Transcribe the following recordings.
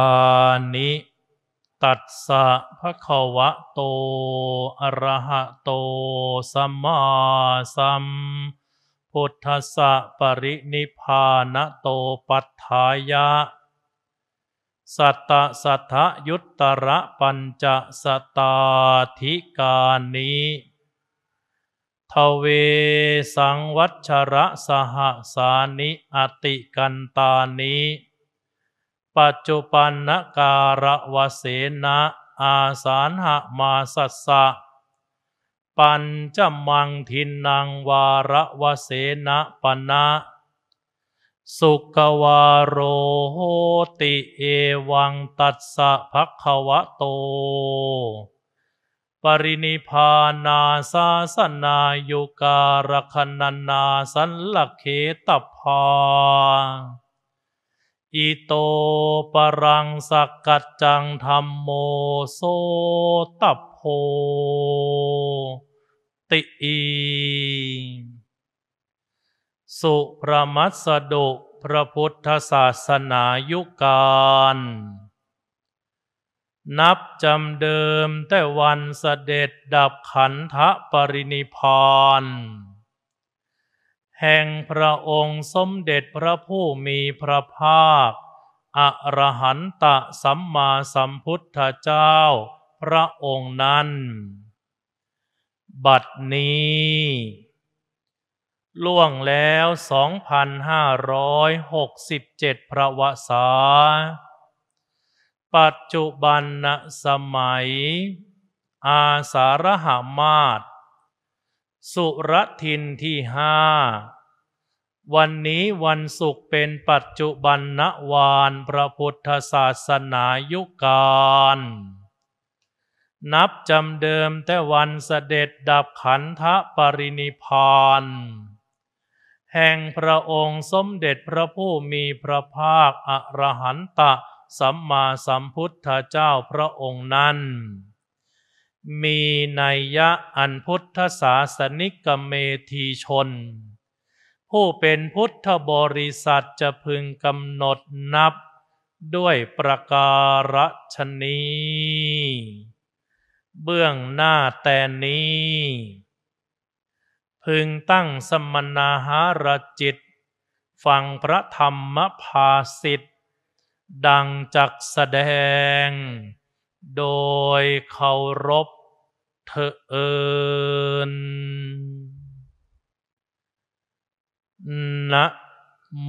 านิ ตัสสะภะคะวะโตอะระหะโตสัมมาสัมพุทธัสสะปรินิพานโตปัฏฐายะสัตตสัทธยุตตระปัญจสตาธิกานิทเวสังวัชระสหสานิอติกันตานิปัจจุปันนการวเสนะอาสาหะมาสัสสะ ปัญจมังทินังวารวเสนะปนะ สุกวาโรโหติเอวังตัสสะภักวะโต ปรินิพานาสาสนายุการคันาสันลเคตพาอิโตปรังสักกัจจังธรรมโมโซตัพโพติอี สุพระมัสดุพระพุทธศาสนายุการ นับจำเดิมแต่วันเสด็จดับขันธปรินิพานแห่งพระองค์สมเด็จพระผู้มีพระภาค อรหันตสัมมาสัมพุทธเจ้าพระองค์นั้น บัดนี้ ล่วงแล้ว 2,567 พระวสา ปัจจุบันสมัย อาสารหามาตรสุรทินที่ห้าวันนี้วันศุกร์เป็นปัจจุบันนวานพระพุทธศาสนายุการนับจำเดิมแต่วันเสด็จดับขันธปรินิพานแห่งพระองค์สมเด็จพระผู้มีพระภาคอรหันตะสัมมาสัมพุทธเจ้าพระองค์นั้นมีนัยยะอันพุทธศาสนิกเมธีชน ผู้เป็นพุทธบริษัทจะพึงกำหนดนับด้วยประการฉนี้เบื้องหน้าแต่นี้ พึงตั้งสมณหารจิต ฟังพระธรรมภาสิทธ์ดังจักแสดงโดยเคารพเธอเอินะโม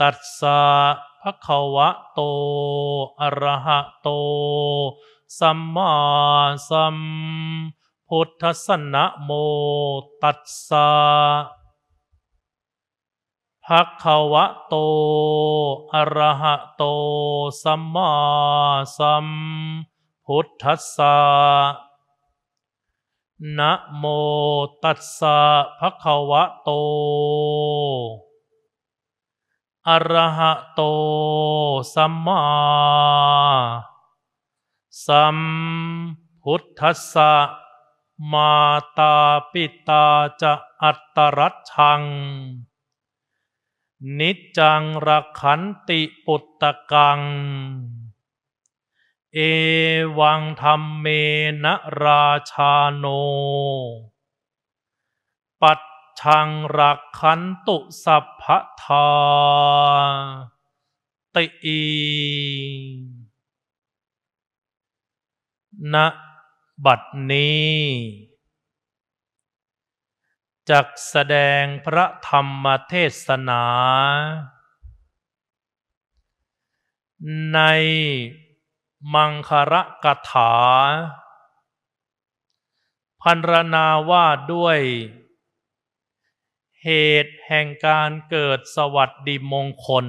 ตัสสะภะคะวะโตอะระหะโตสัมมาสัมพุทธสะนะโมตัสสะภักขวะโต อระหะโตสัมมาสัมพุทธัสสะ นะโมตัสสะภะคะวะโตอะระหะโตสัมมาสัมพุทธัสสะ มาตาปิตาจะอัตตรัชังนิจังรักขันติปุตตะกัง เอวังธรรมเมนะราชาโน ปัจชังรักขันตุสัพพทาติอีณนะบัดนี้จักแสดงพระธรรมเทศนา ในมังคระกถา พันรนาว่าด้วย เหตุแห่งการเกิดสวัสดิมงคล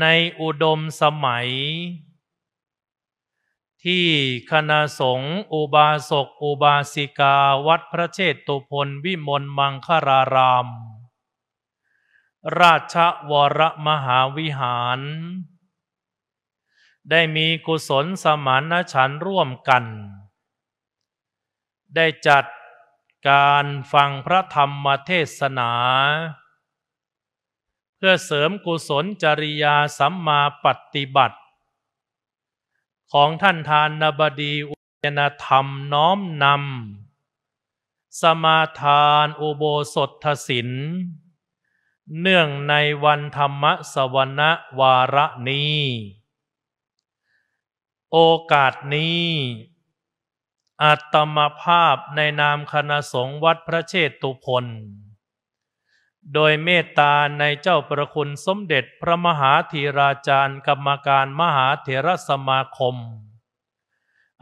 ในอุดมสมัยที่คณะสงฆ์อุบาสก อุบาสิกาวัดพระเชตุพนวิมลมังคาราราม ราชวรมหาวิหาร ได้มีกุศลสมานฉันร่วมกัน ได้จัดการฟังพระธรรมเทศนา เพื่อเสริมกุศลจริยาสัมมาปฏิบัติของท่านทานนบดีอุจนธรรมน้อมนำสมาทานอุโบสถศิลเนื่องในวันธรรมสวรวาระนี้โอกาสนี้อัตมภาพในนามคณะสงฆ์วัดพระเชตุพนโดยเมตตาในเจ้าประคุณสมเด็จพระมหาธีราจารย์กรรมการมหาเถรสมาคม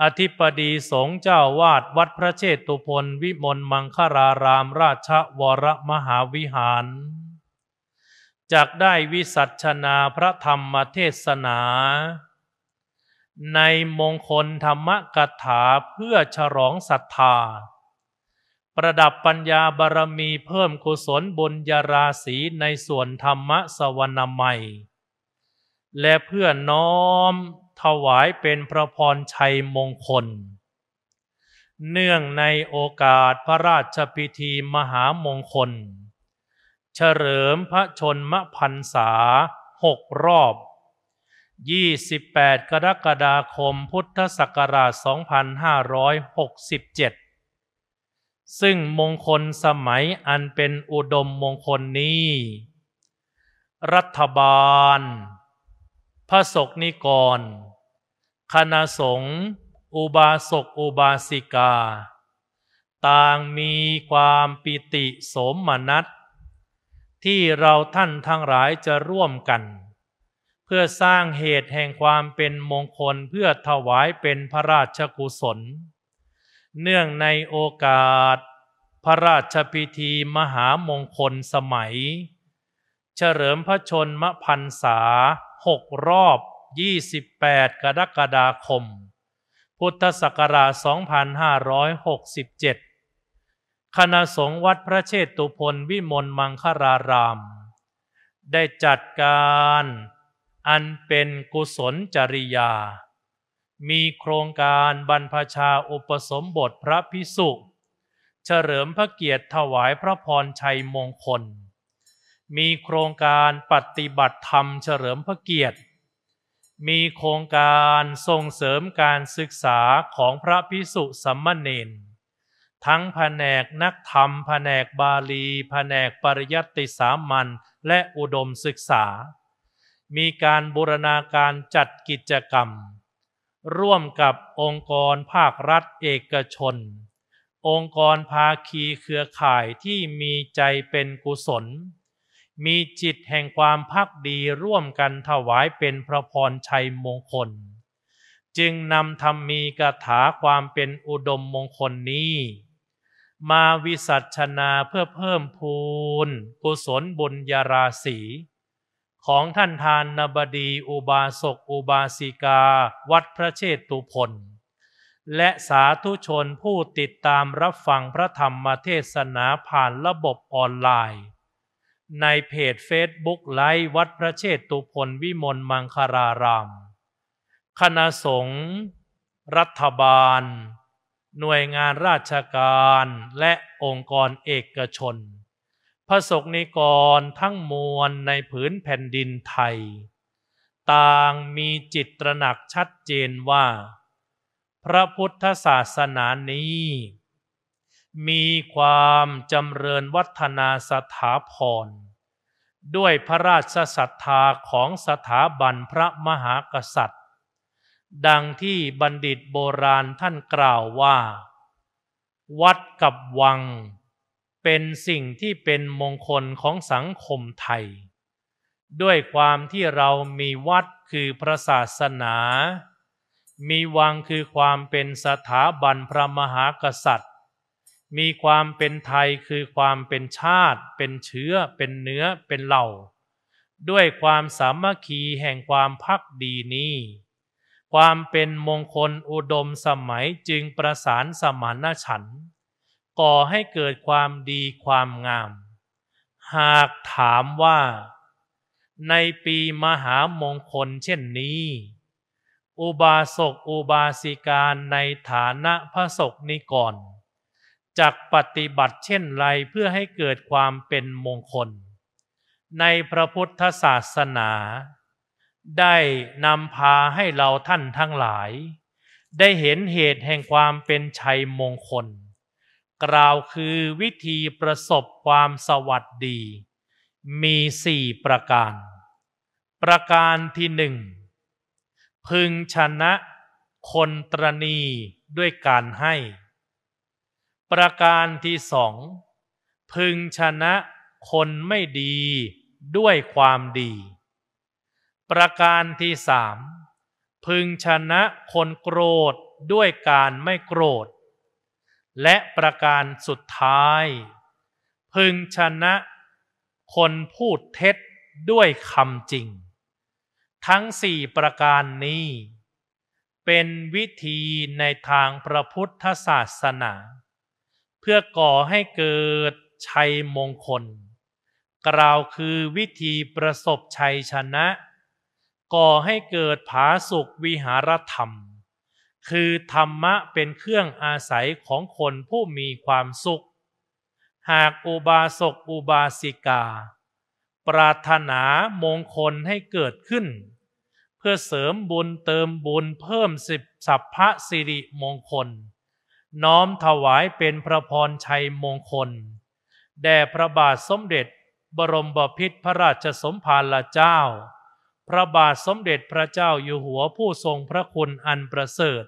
อธิปดีสงฆ์เจ้าวาดวัดพระเชตุพนวิมลมังคารารามราชวรมหาวิหาร จากได้วิสัชนาพระธรรมเทศนา ในมงคลธรรมกถาเพื่อฉลองศรัทธาประดับปัญญาบารมีเพิ่มกุศลบนยาราศีในส่วนธรรมะสวนามัย และเพื่อน้อมถวายเป็นพระพรชัยมงคล เนื่องในโอกาสพระราชพิธีมหามงคล เฉลิมพระชนมพรรษาหกรอบ 28 กรกฎาคมพุทธศักราช 2567ซึ่งมงคลสมัยอันเป็นอุดมมงคลนี้ รัฐบาล พระสกนิกรคณะสงฆ์อุบาสกอุบาสิกา ต่างมีความปิติสมมนัสที่เราท่านทั้งหลายจะร่วมกัน เพื่อสร้างเหตุแห่งความเป็นมงคลเพื่อถวายเป็นพระราชกุศลเนื่องในโอกาส พระราชพิธีมหามงคลสมัย เฉลิมพระชนมพรรษาหกรอบ 28 กรกฎาคม พุทธศักราช 2567 คณะสงฆ์วัดพระเชตุพนวิมลมังคาราราม ได้จัดการอันเป็นกุศลจริยามีโครงการบรรพชาอุปสมบทพระพิสุเฉลิมพระเกียรติถวายพระพรชัยมงคล มีโครงการปฏิบัติธรรมเฉลิมพระเกียรติ มีโครงการส่งเสริมการศึกษาของพระพิสุสัมมเนนทั้งแผนกนักธรรม แผนกบาลีแผนกปริยัติสามัญและอุดมศึกษา มีการบูรณาการจัดกิจกรรมร่วมกับองค์กรภาครัฐเอกชน องค์กรภาคีเครือข่ายที่มีใจเป็นกุศล มีจิตแห่งความพักดีร่วมกันถวายเป็นพระพรชัยมงคล จึงนำธรรมมีกถาความเป็นอุดมมงคลนี้ มาวิสัชนาเพื่อเพิ่มพูนกุศลบุญญาราศีของท่านทานนบดีอุบาสกอุบาสิกาวัดพระเชตุพนและสาธุชนผู้ติดตามรับฟังพระธรรมเทศนาผ่านระบบออนไลน์ ในเพจเฟซบุ๊กไลฟ์วัดพระเชตุพนวิมลมังคารารามคณะสงฆ์รัฐบาล หน่วยงานราชการและองค์กรเอกชนพระสกนิกรทั้งมวลในผืนแผ่นดินไทย ต่างมีจิตตระหนักชัดเจนว่า พระพุทธศาสนานี้ มีความจำเริญวัฒนาสถาพร ด้วยพระราชศรัทธาของสถาบันพระมหากษัตริย์ ดังที่บัณฑิตโบราณท่านกล่าวว่า วัดกับวังเป็นสิ่งที่เป็นมงคลของสังคมไทย ด้วยความที่เรามีวัดคือพระศาสนา มีวังคือความเป็นสถาบันพระมหากษัตริย์ มีความเป็นไทยคือความเป็นชาติ เป็นเชื้อ เป็นเนื้อเป็นเหล่า ด้วยความสามัคคีแห่งความพักดีนี้ความเป็นมงคลอุดมสมัยจึงประสานสมานฉันท์ก่อให้เกิดความดีความงาม หากถามว่า ในปีมหามงคลเช่นนี้ อุบาสกอุบาสิกาในฐานะพระสกนิกรจักปฏิบัติเช่นไรเพื่อให้เกิดความเป็นมงคล ในพระพุทธศาสนา ได้นำพาให้เราท่านทั้งหลาย ได้เห็นเหตุแห่งความเป็นชัยมงคลกล่าวคือวิธีประสบความสวัสดี มีสี่ประการ ประการที่หนึ่ง พึงชนะคนตรณีด้วยการให้ ประการที่สอง พึงชนะคนไม่ดีด้วยความดี ประการที่สามพึงชนะคนโกรธด้วยการไม่โกรธและประการสุดท้าย พึงชนะคนพูดเท็จด้วยคำจริง ทั้งสี่ประการนี้ เป็นวิธีในทางพระพุทธศาสนา เพื่อก่อให้เกิดชัยมงคล กล่าวคือวิธีประสบชัยชนะ ก่อให้เกิดผาสุขวิหารธรรมคือธรรมะเป็นเครื่องอาศัยของคนผู้มีความสุข หากอุบาสกอุบาสิกา ปรารถนามงคลให้เกิดขึ้น เพื่อเสริมบุญเติมบุญเพิ่มสิบสัพพะสิริมงคล น้อมถวายเป็นพระพรชัยมงคล แด่พระบาทสมเด็จ บรมบพิตรพระราชสมภารเจ้า พระบาทสมเด็จพระเจ้าอยู่หัวผู้ทรงพระคุณอันประเสริฐ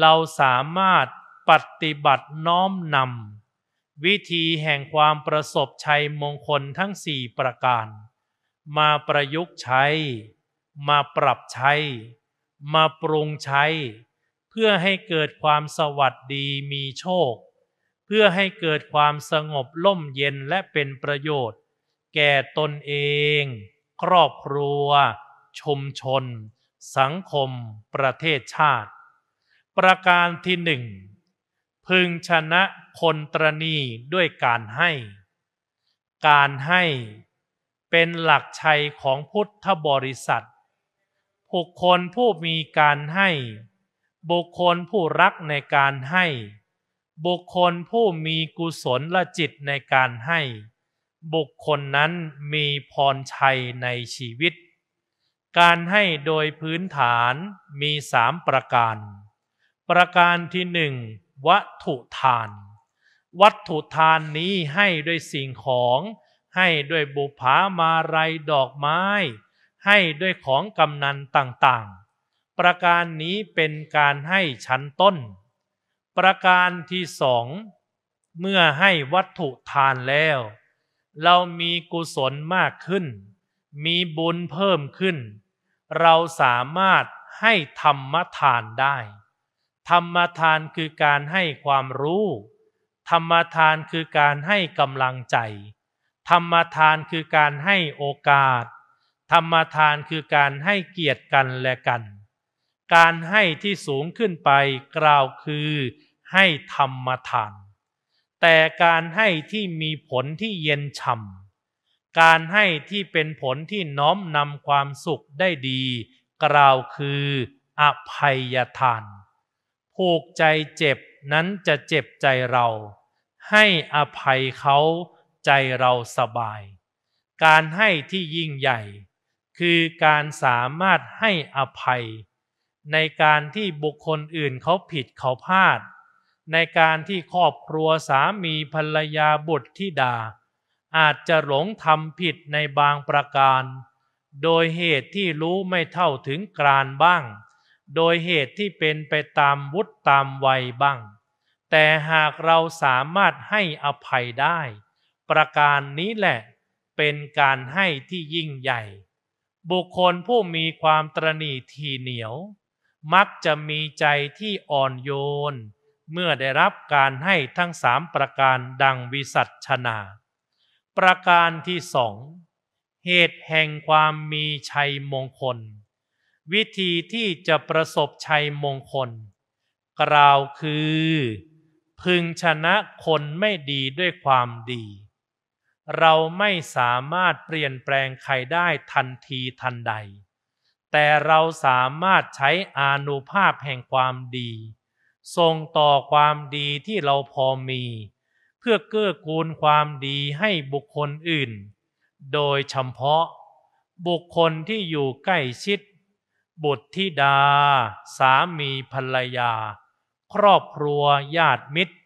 เราสามารถปฏิบัติน้อมนำวิธีแห่งความประสบชัยมงคลทั้งสี่ประการ มาประยุกต์ใช้ มาปรับใช้ มาปรุงใช้ เพื่อให้เกิดความสวัสดีมีโชค เพื่อให้เกิดความสงบล่มเย็นและเป็นประโยชน์ แก่ตนเอง ครอบครัว ชุมชนสังคม ประเทศชาติประการที่หนึ่ง พึงชนะคนตรณีด้วยการให้ การให้เป็นหลักชัยของพุทธบริษัท บุคคลผู้มีการให้ บุคคลผู้รักในการให้ บุคคลผู้มีกุศลละจิตในการให้ บุคคลนั้นมีพรชัยในชีวิต การให้โดยพื้นฐานมีสามประการประการที่หนึ่งวัตถุทาน วัตถุทานนี้ให้ด้วยสิ่งของ ให้ด้วยบุพามาลัยดอกไม้ ให้ด้วยของกำนันต่างๆ ประการนี้เป็นการให้ชั้นต้น ประการที่สองเมื่อให้วัตถุทานแล้ว เรามีกุศลมากขึ้น มีบุญเพิ่มขึ้น เราสามารถให้ธรรมทานได้ธรรมทานคือการให้ความรู้ ธรรมทานคือการให้กำลังใจ ธรรมทานคือการให้โอกาส ธรรมทานคือการให้เกียรติกันและกัน การให้ที่สูงขึ้นไปกล่าวคือให้ธรรมทาน แต่การให้ที่มีผลที่เย็นช่ำการให้ที่เป็นผลที่น้อมนำความสุขได้ดี กล่าวคืออภัยทานผูกใจเจ็บนั้นจะเจ็บใจเรา ให้อภัยเขาใจเราสบาย การให้ที่ยิ่งใหญ่ คือการสามารถให้อภัย ในการที่บุคคลอื่นเขาผิดเขาพลาด ในการที่ครอบครัวสามีภรรยาบุตรที่ดา อาจจะหลงทำผิดในบางประการ โดยเหตุที่รู้ไม่เท่าถึงกรานบ้างโดยเหตุที่เป็นไปตามวุฒิตามวัยบ้าง แต่หากเราสามารถให้อภัยได้ ประการนี้แหละเป็นการให้ที่ยิ่งใหญ่ บุคคลผู้มีความตรณีทีเหนียว มักจะมีใจที่อ่อนโยน เมื่อได้รับการให้ทั้งสามประการดังวิสัชนา ประการที่สอง เหตุแห่งความมีชัยมงคลวิธีที่จะประสบชัยมงคล กล่าวคือ พึงชนะคนไม่ดีด้วยความดี เราไม่สามารถเปลี่ยนแปลงใครได้ทันทีทันใด แต่เราสามารถใช้อานุภาพแห่งความดี ส่งต่อความดีที่เราพอมี เพื่อเกื้อกูลความดีให้บุคคลอื่น โดยเฉพาะบุคคลที่อยู่ใกล้ชิดบุตรธิดา สามีภรรยา ครอบครัวญาติมิตร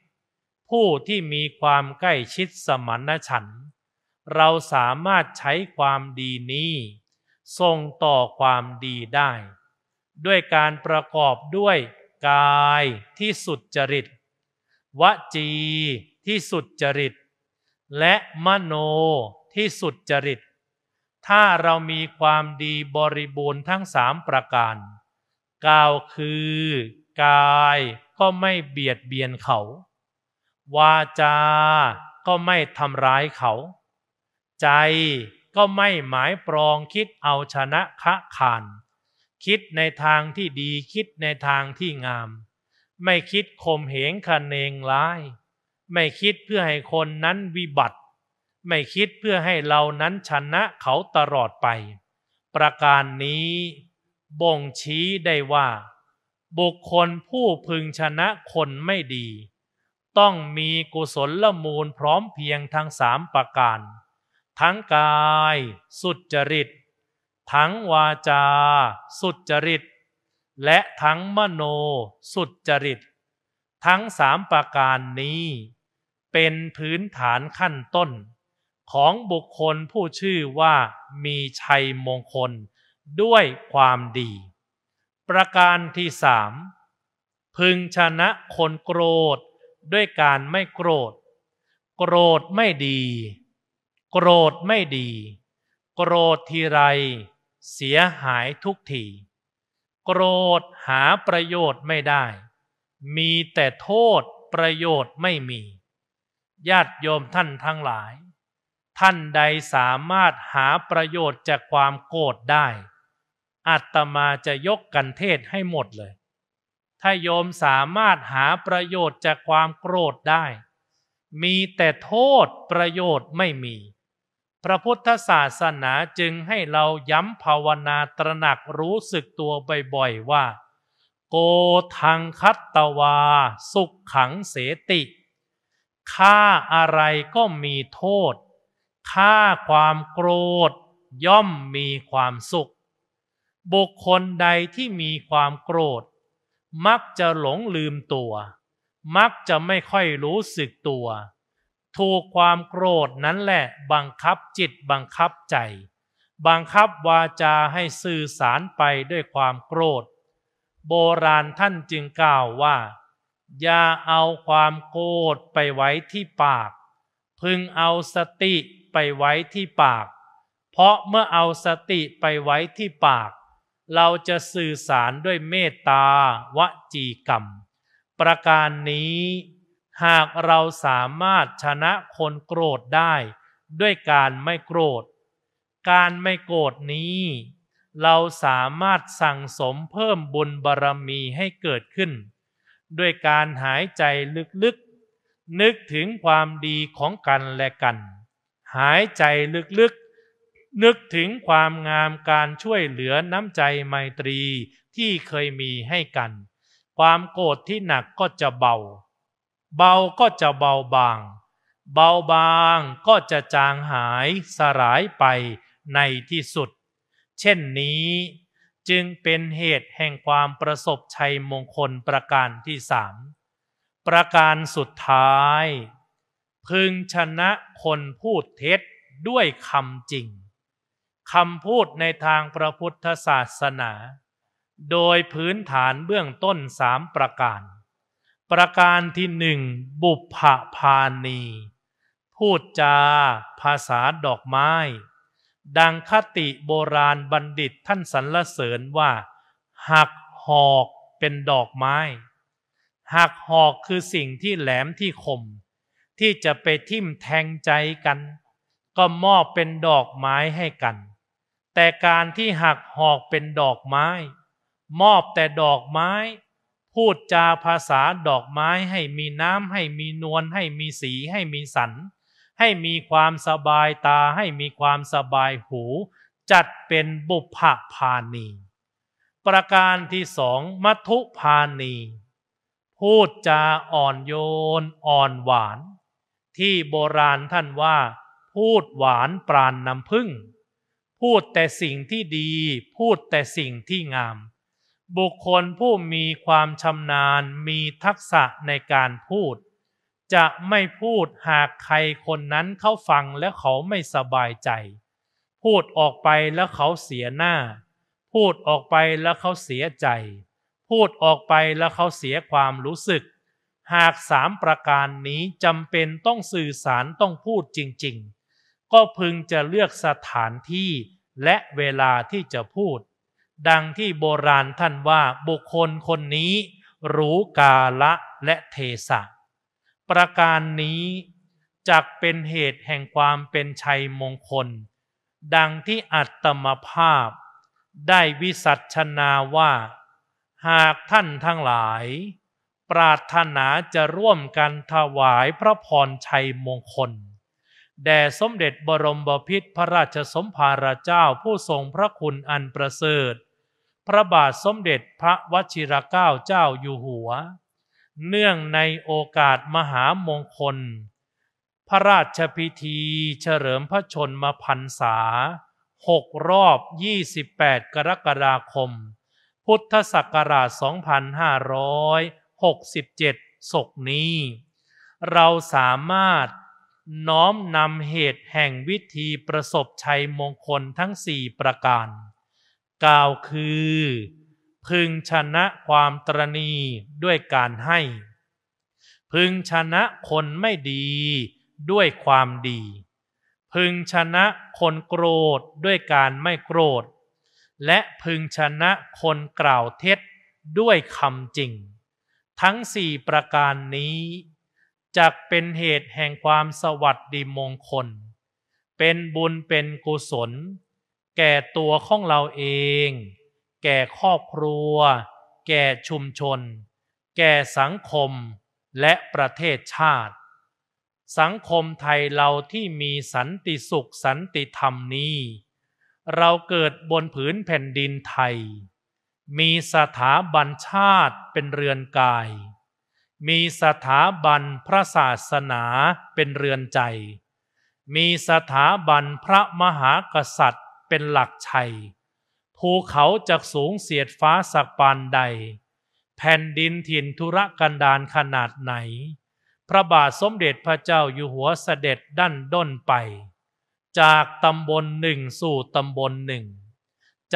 ผู้ที่มีความใกล้ชิดสมณฉัน เราสามารถใช้ความดีนี้ส่งต่อความดีได้ ด้วยการประกอบด้วย กายที่สุดจริตวจีที่สุดจริต และมโนที่สุดจริตถ้าเรามีความดีบริบูรณ์ทั้งสามประการกาวคือ กายก็ไม่เบียดเบียนเขา วาจา ก็ไม่ทำร้ายเขา ใจก็ไม่หมายปรองคิดเอาชนะคะขานคิดในทางที่ดีคิดในทางที่งาม ไม่คิดข่มเหงคนเนงร้าย ไม่คิดเพื่อให้คนนั้นวิบัติไม่คิดเพื่อให้เรานั้นชนะเขาตลอดไป ประการนี้ บ่งชี้ได้ว่า บุคคลผู้พึงชนะคนไม่ดี ต้องมีกุศลละมูลพร้อมเพียงทั้งสามประการ ทั้งกายสุจริต ทั้งวาจาสุจริต และทั้งมโนสุจริต ทั้งสามประการนี้เป็นพื้นฐานขั้นต้นของบุคคลผู้ชื่อว่ามีชัยมงคลด้วยความดี ประการที่สามพึงชนะคนโกรธด้วยการไม่โกรธ โกรธไม่ดี โกรธไม่ดี โกรธทีไรเสียหายทุกทีโกรธหาประโยชน์ไม่ได้ มีแต่โทษประโยชน์ไม่มีญาติโยมท่านทั้งหลายท่านใดสามารถหาประโยชน์จากความโกรธได้ อัตมาจะยกกันเทศให้หมดเลย ถ้าโยมสามารถหาประโยชน์จากความโกรธได้ มีแต่โทษประโยชน์ไม่มี พระพุทธศาสนาจึงให้เราย้ำภาวนาตระหนักรู้สึกตัวบ่อยๆว่า โกทังคัตตวาสุขขังเสติฆ่าอะไรก็มีโทษฆ่าความโกรธย่อมมีความสุข บุคคลใดที่มีความโกรธ มักจะหลงลืมตัว มักจะไม่ค่อยรู้สึกตัว ถูกความโกรธนั้นแหละบังคับจิตบังคับใจ บังคับวาจาให้สื่อสารไปด้วยความโกรธ โบราณท่านจึงกล่าวว่า อย่าเอาความโกรธไปไว้ที่ปาก พึงเอาสติไปไว้ที่ปาก เพราะเมื่อเอาสติไปไว้ที่ปาก เราจะสื่อสารด้วยเมตตาวจีกรรม ประการนี้ หากเราสามารถชนะคนโกรธได้ด้วยการไม่โกรธ การไม่โกรธนี้ เราสามารถสั่งสมเพิ่มบุญบารรมีให้เกิดขึ้น ด้วยการหายใจลึกๆ นึกถึงความดีของกันและกันหายใจลึกๆ นึกถึงความงามการช่วยเหลือน้ำใจไมตรีที่เคยมีให้กัน ความโกรธที่หนักก็จะเบา เบาก็จะเบาบาง เบาบางก็จะจางหายสลายไปในที่สุด เช่นนี้ จึงเป็นเหตุแห่งความประสบชัยมงคลประการที่สามประการสุดท้ายพึงชนะคนพูดเท็จด้วยคำจริงคำพูดในทางพระพุทธศาสนา โดยพื้นฐานเบื้องต้นสามประการ ประการที่หนึ่งบุพพาณีพูดจาภาษาดอกไม้ ดังคติโบราณบัณฑิตท่านสรรเสริญว่า หักหอกเป็นดอกไม้ หักหอกคือสิ่งที่แหลมที่คมที่จะไปทิ่มแทงใจกัน ก็มอบเป็นดอกไม้ให้กัน แต่การที่หักหอกเป็นดอกไม้ มอบแต่ดอกไม้ พูดจาภาษาดอกไม้ให้มีน้ำให้มีนวลให้มีสีให้มีสันให้มีความสบายตาให้มีความสบายหูจัดเป็นบุพภาณีประการที่สอง มัทุภาณีพูดจาอ่อนโยนอ่อนหวานที่โบราณท่านว่าพูดหวานปราณน้ำพึ่งพูดแต่สิ่งที่ดีพูดแต่สิ่งที่งาม บุคคลผู้มีความชำนาญมีทักษะในการพูด จะไม่พูดหากใครคนนั้นเขาฟังและเขาไม่สบายใจ พูดออกไปแล้วเขาเสียหน้า พูดออกไปแล้วเขาเสียใจ พูดออกไปแล้วเขาเสียความรู้สึกหากสามประการนี้จำเป็นต้องสื่อสารต้องพูดจริงๆ ก็พึงจะเลือกสถานที่และเวลาที่จะพูด ดังที่โบราณท่านว่าบุคคลคนนี้รู้กาละและเทศะ ประการนี้จักเป็นเหตุแห่งความเป็นชัยมงคล ดังที่อัตมภาพได้วิสัชนาว่า หากท่านทั้งหลายปรารถนาจะร่วมกันถวายพระพรชัยมงคล แด่สมเด็จบรมบพิตรพระราชสมภารเจ้าผู้ทรงพระคุณอันประเสริฐ พระบาทสมเด็จพระวชิรเกล้าเจ้าอยู่หัว เนื่องในโอกาสมหามงคล พระราชพิธีเฉลิมพระชนมพรรษาหกรอบ 28 กรกฎาคม พุทธศักราช2500 67 ศกนี้ เราสามารถน้อมนำเหตุแห่งวิธีประสบชัยมงคลทั้งสี่ประการกล่าวคือ พึงชนะความตรณีด้วยการให้ พึงชนะคนไม่ดีด้วยความดี พึงชนะคนโกรธด้วยการไม่โกรธ และพึงชนะคนกล่าวเท็จด้วยคำจริงทั้งสี่ประการนี้จะเป็นเหตุแห่งความสวัสดีมงคล เป็นบุญเป็นกุศล แก่ตัวของเราเอง แก่ครอบครัว แก่ชุมชน แก่สังคมและประเทศชาติ สังคมไทยเราที่มีสันติสุขสันติธรรมนี้ เราเกิดบนผืนแผ่นดินไทยมีสถาบันชาติเป็นเรือนกาย มีสถาบันพระศาสนาเป็นเรือนใจ มีสถาบันพระมหากษัตริย์เป็นหลักชัย ภูเขาจากสูงเสียดฟ้าสักปานใด แผ่นดินถิ่นธุรกันดารขนาดไหน พระบาทสมเด็จพระเจ้าอยู่หัวเสด็จดั้นด้นไป จากตำบลหนึ่งสู่ตำบลหนึ่ง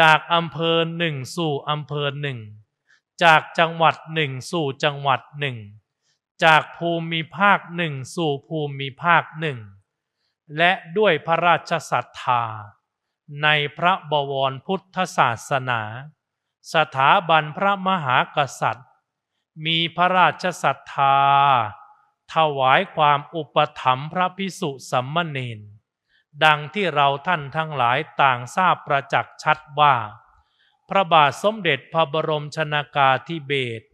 จากอำเภอหนึ่งสู่อำเภอหนึ่ง จากจังหวัดหนึ่งสู่จังหวัดหนึ่ง จากภูมิภาคหนึ่งสู่ภูมิภาคหนึ่ง และด้วยพระราชศรัทธาในพระบวรพุทธศาสนา สถาบันพระมหากษัตริย์ มีพระราชศรัทธาถวายความอุปถัมภ์พระพิสุสัมมเนนดังที่เราท่านทั้งหลายต่างทราบประจักษ์ชัดว่า พระบาทสมเด็จพระบรมชนากาธิเบศร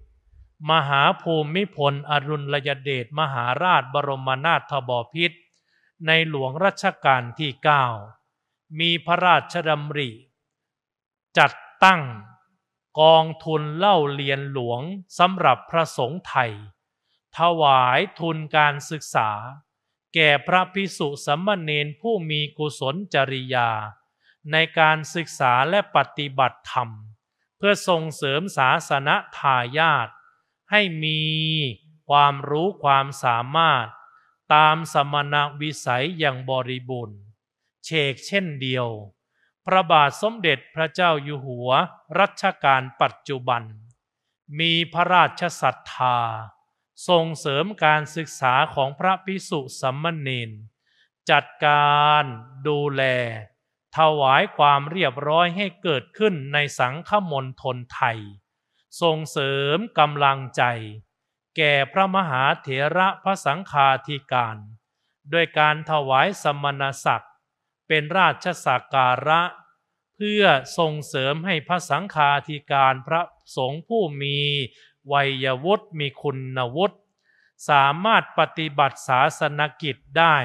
มหาภูมิพลอรุณยเดชมหาราชบรมนาถบพิตรในหลวงรัชกาลที่ 9 มีพระราชดำริ จัดตั้ง กองทุนเล่าเรียนหลวงสำหรับพระสงฆ์ไทย ถวายทุนการศึกษาแก่พระพิสุสัมมเนนผู้มีกุศลจริยาในการศึกษาและปฏิบัติธรรม เพื่อส่งเสริมศาสนาทายาทให้มีความรู้ความสามารถตามสมณวิสัยอย่างบริบูรณ์เชกเช่นเดียว พระบาทสมเด็จพระเจ้าอยู่หัวรัชกาลปัจจุบัน มีพระราชศรัทธาส่งเสริมการศึกษาของพระพิสุสัมมณีนจัดการดูแล ถวายความเรียบร้อยให้เกิดขึ้นในสังฆมณฑลไทย ส่งเสริมกำลังใจ แก่พระมหาเถระพระสังฆาธิการ ด้วยการถวายสมณศักดิ์เป็นราชสักการะเพื่อส่งเสริมให้พระสังฆาธิการพระสงฆ์ผู้มีวัยวุฒิมีคุณวุฒิสามารถปฏิบัติศาสนกิจได้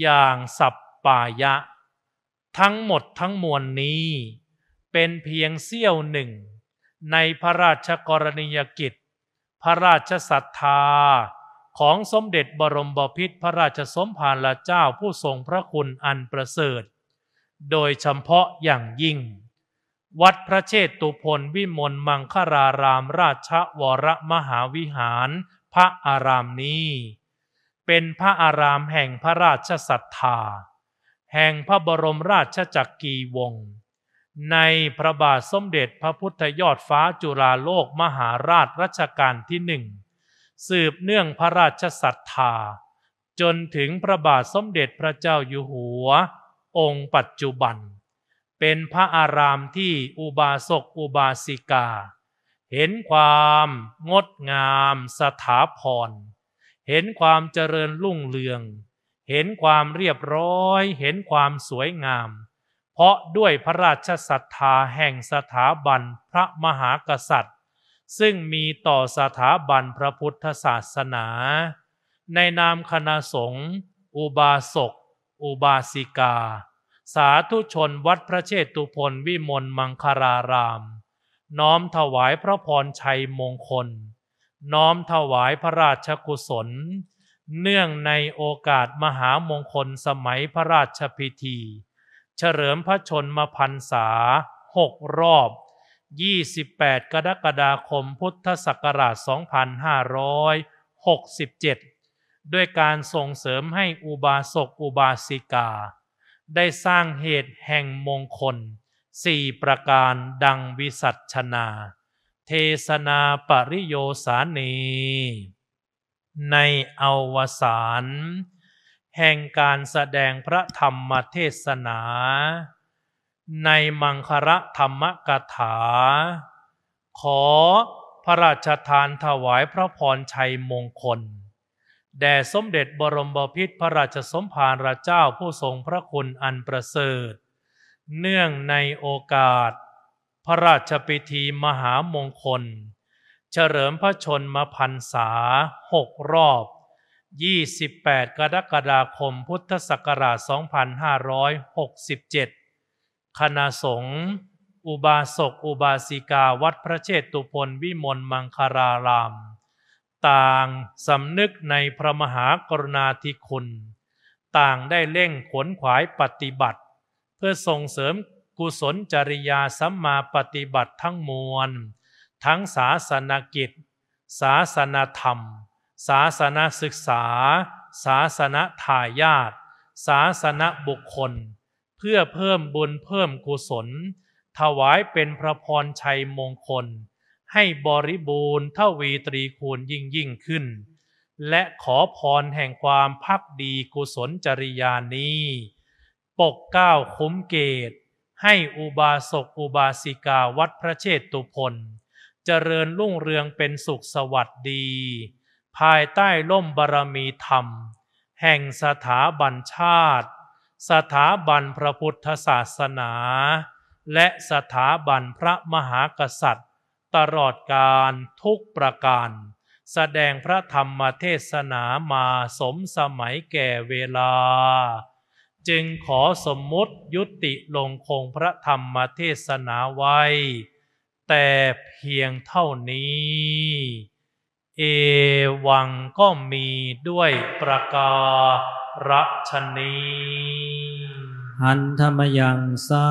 อย่างสัปปายะ ทั้งหมดทั้งมวลนี้เป็นเพียงเสี้ยวหนึ่งในพระราชกรณียกิจ พระราชศรัทธาของสมเด็จบรมบพิตรพระราชสมภารเจ้าผู้ทรงพระคุณอันประเสริฐ โดยเฉพาะอย่างยิ่งวัดพระเชตุพนวิมลมังครารามราชวรมหาวิหาร พระอารามนี้ เป็นพระอารามแห่งพระราชศรัทธา แห่งพระบรมราชจักรีวงศ์ ในพระบาทสมเด็จพระพุทธยอดฟ้าจุฬาโลกมหาราชรัชกาลที่หนึ่งสืบเนื่องพระราชศรัทธา จนถึงพระบาทสมเด็จพระเจ้าอยู่หัว องค์ปัจจุบันเป็นพระอารามที่อุบาสกอุบาสิกา เห็นความงดงามสถาพรเห็นความเจริญรุ่งเรือง เห็นความเรียบร้อย เห็นความสวยงาม เพราะด้วยพระราชศรัทธาแห่งสถาบันพระมหากษัตริย์ ซึ่งมีต่อสถาบันพระพุทธศาสนา ในนามคณะสงฆ์อุบาสกอุบาสิกาสาธุชนวัดพระเชตุพนวิมลมังคาราราม น้อมถวายพระพรชัยมงคล น้อมถวายพระราชกุศล เนื่องในโอกาสมหามงคลสมัยพระราชพิธี เฉลิมพระชนมพรรษาหกรอบ 28 กรกฎาคมพุทธศักราช 2567 ด้วยการส่งเสริมให้อุบาสกอุบาสิกาได้สร้างเหตุแห่งมงคลสี่ประการดังวิสัชนา เทศนาปริโยสานี ในอวสานแห่งการแสดงพระธรรมเทศนา ในมังคระธรรมกถา ขอพระราชทานถวายพระพรชัยมงคลแด่สมเด็จบรมบพิตรพระราชสมภารราเจ้าผู้ทรงพระคุณอันประเสริฐเนื่องในโอกาสพระราชพิธีมหามงคล เฉลิมพระชนมพรรษาหกรอบ 28 กรกฎาคมพุทธศักราช 2567 คณะสงฆ์อุบาสกอุบาสิกาวัดพระเชตุพนวิมลมังคารารามต่างสำนึกในพระมหากรณาธิคุณ ต่างได้เร่งขวนขวายปฏิบัติ เพื่อส่งเสริมกุศลจริยาสัมมาปฏิบัติทั้งมวล ทั้งศาสนกิจ ศาสนธรรม ศาสนศึกษา ศาสนทายาทศาสนบุคคล เพื่อเพิ่มบุญเพิ่มกุศล ถวายเป็นพระพรชัยมงคลให้บริบูรณ์เท่าวีตรีคูณยิ่งยิ่งขึ้น และขอพรแห่งความพักดีกุศลจริยานี้ ปกเก้าคุ้มเกต ให้อุบาสกอุบาสิกาวัดพระเชตุพนเจริญรุ่งเรืองเป็นสุขสวัสดี ภายใต้ล่มบารมีธรรม แห่งสถาบันชาติ สถาบันพระพุทธศาสนา และสถาบันพระมหากษัตริย์ตลอดการทุกประการแสดงพระธรรมเทศนามาสมสมัยแก่เวลา จึงขอสมมติยุติลงคงพระธรรมเทศนาไว้ แต่เพียงเท่านี้ เอวังก็มีด้วยประกาศรัชนีหันธรรมยังสา